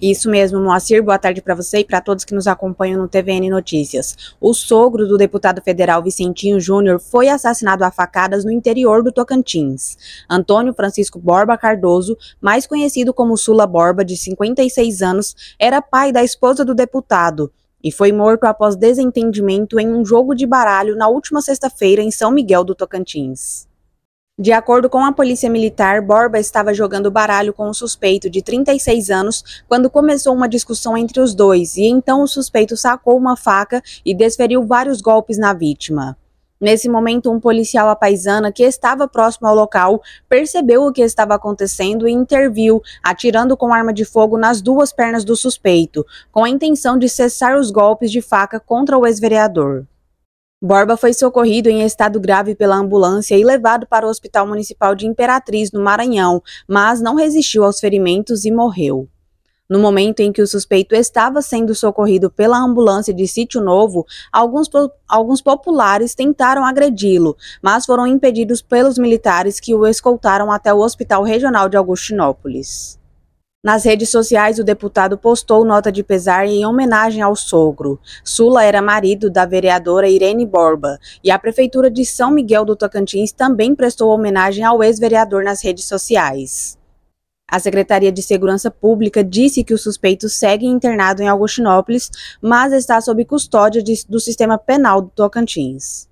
Isso mesmo, Moacir. Boa tarde para você e para todos que nos acompanham no TVN Notícias. O sogro do deputado federal Vicentinho Júnior foi assassinado a facadas no interior do Tocantins. Antônio Francisco Borba Cardoso, mais conhecido como Sula Borba, de 56 anos, era pai da esposa do deputado e foi morto após desentendimento em um jogo de baralho na última sexta-feira em São Miguel do Tocantins. De acordo com a Polícia Militar, Borba estava jogando baralho com o um suspeito de 36 anos quando começou uma discussão entre os dois e então o suspeito sacou uma faca e desferiu vários golpes na vítima. Nesse momento, um policial apaisana que estava próximo ao local percebeu o que estava acontecendo e interviu, atirando com arma de fogo nas duas pernas do suspeito, com a intenção de cessar os golpes de faca contra o ex-vereador. Borba foi socorrido em estado grave pela ambulância e levado para o Hospital Municipal de Imperatriz, no Maranhão, mas não resistiu aos ferimentos e morreu. No momento em que o suspeito estava sendo socorrido pela ambulância de Sítio Novo, alguns, po alguns populares tentaram agredi-lo, mas foram impedidos pelos militares que o escoltaram até o Hospital Regional de Augustinópolis. Nas redes sociais, o deputado postou nota de pesar em homenagem ao sogro. Sula era marido da vereadora Irene Borba e a Prefeitura de São Miguel do Tocantins também prestou homenagem ao ex-vereador nas redes sociais. A Secretaria de Segurança Pública disse que o suspeito segue internado em Augustinópolis, mas está sob custódia do Sistema Penal do Tocantins.